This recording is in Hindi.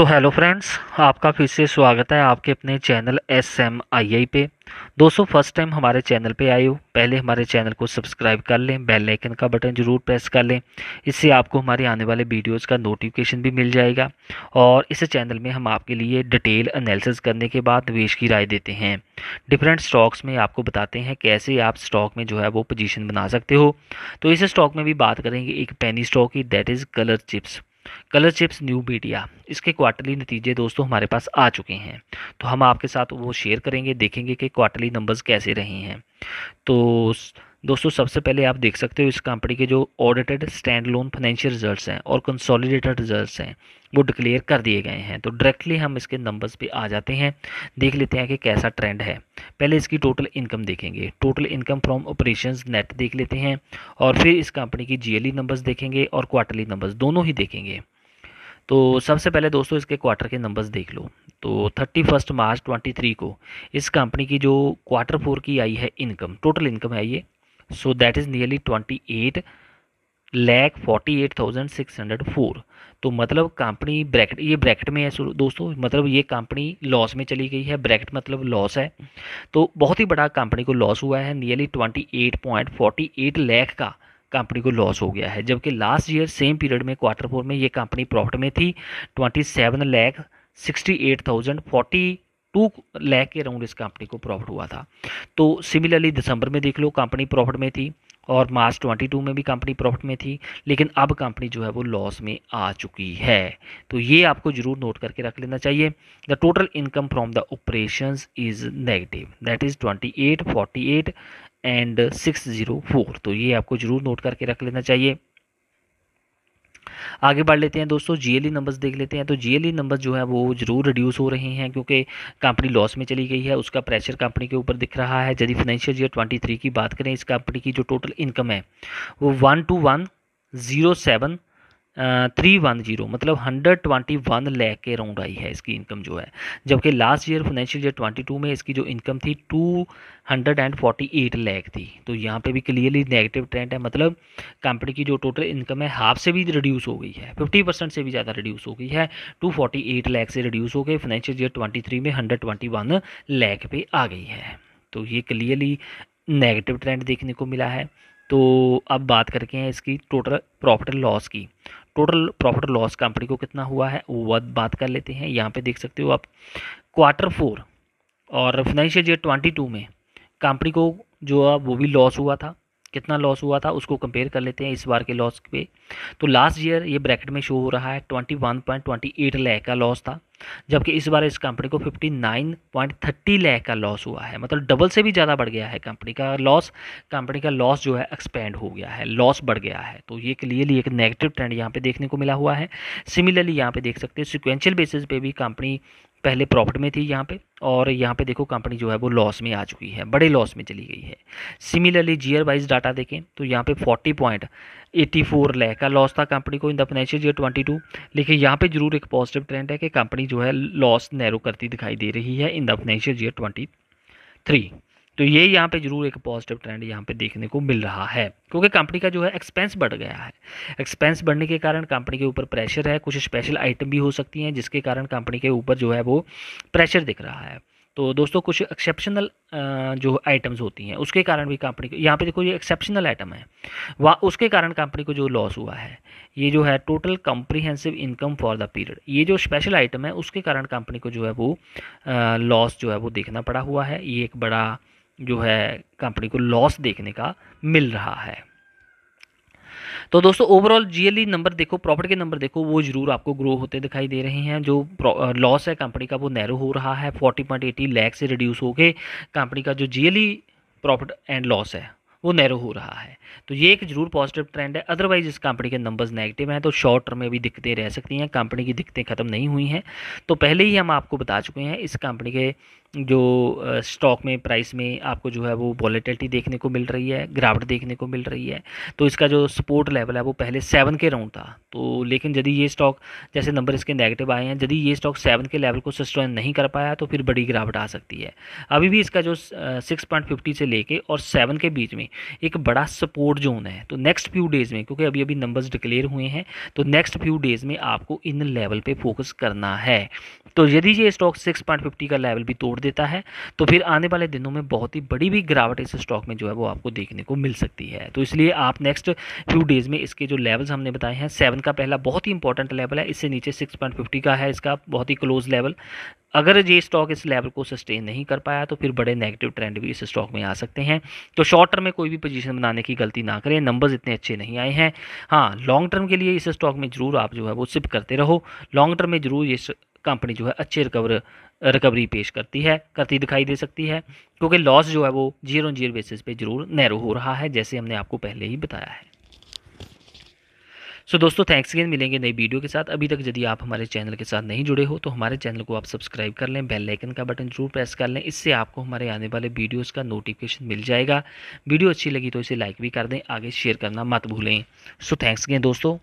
तो हेलो फ्रेंड्स आपका फिर से स्वागत है आपके अपने channel S M I I पे दोस्तों फर्स्ट टाइम हमारे चैनल पे आए हो पहले हमारे चैनल को सब्सक्राइब कर लें बेल आइकन का बटन ज़रूर प्रेस कर लें इससे आपको हमारे आने वाले वीडियोस का नोटिफिकेशन भी मिल जाएगा और इस चैनल में हम आपके लिए डिटेल एनालिसिस करने के बाद निवेश की राय देते हैं डिफरेंट स्टॉक्स में आपको बताते हैं कैसे आप स्टॉक में जो है वो पोजिशन बना सकते हो तो इस स्टॉक में भी बात करेंगे एक पेनी स्टॉक की that is Color Chips Color Chips New Media इसके क्वार्टरली नतीजे दोस्तों हमारे पास आ चुके हैं तो हम आपके साथ वो शेयर करेंगे देखेंगे कि क्वार्टरली नंबर्स कैसे रहे हैं तो दोस्तों सबसे पहले आप देख सकते हो इस कंपनी के जो audited standalone financial results हैं और कंसोलिडेटेड रिजल्ट्स हैं वो डिक्लेयर कर दिए गए हैं तो डायरेक्टली हम इसके नंबर्स पे आ जाते हैं देख लेते हैं कि कैसा ट्रेंड है पहले इसकी टोटल इनकम देखेंगे total income from operation net देख लेते हैं और फिर इस कंपनी की जी नंबर्स देखेंगे और क्वार्टरली नंबर्स दोनों ही देखेंगे तो सबसे पहले दोस्तों इसके क्वार्टर के नंबर्स देख लो तो thirty first March twenty three को इस कंपनी की जो क्वार्टर फोर की आई है इनकम टोटल इनकम है ये so that is nearly 28 lakh forty eight thousand six hundred four तो मतलब कंपनी ब्रैकेट ये ब्रैकेट में है दोस्तों मतलब ये कंपनी लॉस में चली गई है ब्रैकेट मतलब लॉस है तो बहुत ही बड़ा कंपनी को लॉस हुआ है nearly twenty eight point forty eight lakh का कंपनी को लॉस हो गया है जबकि लास्ट ईयर सेम पीरियड में क्वार्टर फोर में ये कंपनी प्रॉफिट में थी twenty seven lakh sixty eight thousand forty two lakh के अराउंड इस कंपनी को प्रॉफिट हुआ था तो सिमिलरली दिसंबर में देख लो कंपनी प्रॉफिट में थी और मार्च 22 में भी कंपनी प्रॉफिट में थी लेकिन अब कंपनी जो है वो लॉस में आ चुकी है तो ये आपको जरूर नोट करके रख लेना चाहिए the total income from the operation is negative that is 28, 48 and 604 तो ये आपको जरूर नोट करके रख लेना चाहिए आगे बढ़ लेते हैं दोस्तों जीएलई नंबर्स e देख लेते हैं तो जीएलई नंबर्स e जो है वो ज़रूर रिड्यूस हो रहे हैं क्योंकि कंपनी लॉस में चली गई है उसका प्रेशर कंपनी के ऊपर दिख रहा है यदि फाइनेंशियल ईयर ट्वेंटी की बात करें इस कंपनी की जो टोटल इनकम है वो one two one zero seven three one zero मतलब हंड्रेड ट्वेंटी वन लैख के अराउंड आई है इसकी इनकम जो है जबकि last year financial year twenty two में इसकी जो इनकम थी two hundred and forty eight lakh थी तो यहाँ पे भी क्लियरली नेगेटिव ट्रेंड है मतलब कंपनी की जो टोटल इनकम है हाफ से भी रिड्यूस हो गई है फिफ्टी परसेंट से भी ज़्यादा रिड्यूस हो गई है टू फोर्टी एट लैख से रिड्यूस हो गए फाइनेंशियल ईयर ट्वेंटी थ्री में हंड्रेड ट्वेंटी वन लैख पे आ गई है तो ये क्लियरली नेगेटिव ट्रेंड देखने को मिला है तो अब बात करके हैं इसकी टोटल प्रॉफिट एंड लॉस की टोटल प्रॉफिट लॉस कंपनी को कितना हुआ है वो बात कर लेते हैं यहाँ पे देख सकते हो आप क्वार्टर फोर और फाइनेंशियल ईयर ट्वेंटी टू में कंपनी को जो है वो भी लॉस हुआ था कितना लॉस हुआ था उसको कंपेयर कर लेते हैं इस बार के लॉस पे तो लास्ट ईयर ये ब्रैकेट में शो हो रहा है twenty one point twenty eight lakh का लॉस था जबकि इस बार इस कंपनी को fifty nine point thirty lakh का लॉस हुआ है मतलब डबल से भी ज़्यादा बढ़ गया है कंपनी का लॉस कंपनी का लॉस जो है एक्सपेंड हो गया है लॉस बढ़ गया है तो ये क्लियरली एक नेगेटिव ट्रेंड यहाँ पे देखने को मिला हुआ है सिमिलरली यहाँ पे देख सकते हैं सिक्वेंशियल बेसिस पे भी कंपनी पहले प्रॉफिट में थी यहाँ पे और यहाँ पे देखो कंपनी जो है वो लॉस में आ चुकी है बड़े लॉस में चली गई है सिमिलरली जीयर वाइज डाटा देखें तो यहाँ पे forty point eighty four lakh का लॉस था कंपनी को इन द फाइनेंशियल ईयर 22 लेकिन यहाँ पे जरूर एक पॉजिटिव ट्रेंड है कि कंपनी जो है लॉस नैरो करती दिखाई दे रही है in the financial year twenty तो ये यहाँ पे जरूर एक पॉजिटिव ट्रेंड यहाँ पे देखने को मिल रहा है क्योंकि कंपनी का जो है एक्सपेंस बढ़ गया है एक्सपेंस बढ़ने के कारण कंपनी के ऊपर प्रेशर है कुछ स्पेशल आइटम भी हो सकती हैं जिसके कारण कंपनी के ऊपर जो है वो प्रेशर दिख रहा है तो दोस्तों कुछ एक्सेप्शनल जो आइटम्स होती हैं उसके कारण भी कंपनी को यहाँ पे देखो ये एक्सेप्शनल आइटम है वह उसके कारण कंपनी को जो लॉस हुआ है ये जो है total comprehensive income for the period ये जो स्पेशल आइटम है उसके कारण कंपनी को जो है वो लॉस जो है वो देखना पड़ा हुआ है ये एक बड़ा जो है कंपनी को लॉस देखने का मिल रहा है तो दोस्तों ओवरऑल जीएलई नंबर देखो प्रॉफिट के नंबर देखो वो जरूर आपको ग्रो होते दिखाई दे रहे हैं जो लॉस है कंपनी का वो नैरो हो रहा है 40.80 लैख से रिड्यूस होके कंपनी का जो जीएलई प्रॉफिट एंड लॉस है वो नैरो हो रहा है तो ये एक जरूर पॉजिटिव ट्रेंड है अदरवाइज इस कंपनी के नंबर्स नेगेटिव हैं तो शॉर्ट टर्म में भी दिक्कतें रह सकती हैं कंपनी की दिक्कतें खत्म नहीं हुई हैं तो पहले ही हम आपको बता चुके हैं इस कंपनी के जो स्टॉक में प्राइस में आपको जो है वो वॉलेटिलिटी देखने को मिल रही है गिरावट देखने को मिल रही है तो इसका जो सपोर्ट लेवल है वो पहले सेवन के राउंड था तो लेकिन यदि ये स्टॉक जैसे नंबर इसके नेगेटिव आए हैं यदि ये स्टॉक सेवन के लेवल को सस्टेन नहीं कर पाया तो फिर बड़ी गिरावट आ सकती है अभी भी इसका जो सिक्स पॉइंट फिफ्टी से लेके और सेवन के बीच में एक बड़ा सपोर्ट जोन है तो नेक्स्ट फ्यू डेज़ में क्योंकि अभी अभी नंबर्स डिक्लेयर हुए हैं तो नेक्स्ट फ्यू डेज़ में आपको इन लेवल पर फोकस करना है तो यदि ये स्टॉक सिक्स पॉइंट फिफ्टी का लेवल भी तोड़ देता है तो फिर आने वाले दिनों में बहुत ही बड़ी भी गिरावट इस स्टॉक में जो है वो आपको देखने को मिल सकती है तो इसलिए आप नेक्स्ट फ्यू डेज़ में इसके जो लेवल्स हमने बताए हैं सेवन का पहला बहुत ही इंपॉर्टेंट लेवल है इससे नीचे सिक्स का है इसका बहुत ही क्लोज लेवल अगर ये स्टॉक इस लेवल को सस्टेन नहीं कर पाया तो फिर बड़े नेगेटिव ट्रेंड भी इस स्टॉक में आ सकते हैं तो शॉर्ट टर्म में कोई भी पोजीशन बनाने की गलती ना करें नंबर्स इतने अच्छे नहीं आए हैं हाँ लॉन्ग टर्म के लिए इस स्टॉक में ज़रूर आप जो है वो सिप करते रहो लॉन्ग टर्म में ज़रूर ये कंपनी जो है अच्छे रिकवर रिकवरी पेश करती है करती दिखाई दे सकती है क्योंकि लॉस जो है वो जीरो ऑन जीरो बेसिस पे ज़रूर नैरो हो रहा है जैसे हमने आपको पहले ही बताया है सो so, दोस्तों थैंक्स अगेन मिलेंगे नई वीडियो के साथ अभी तक यदि आप हमारे चैनल के साथ नहीं जुड़े हो तो हमारे चैनल को आप सब्सक्राइब कर लें बेल लाइकन का बटन जरूर प्रेस कर लें इससे आपको हमारे आने वाले वीडियोस का नोटिफिकेशन मिल जाएगा वीडियो अच्छी लगी तो इसे लाइक भी कर दें आगे शेयर करना मत भूलें सो थैंक्स अगेन दोस्तों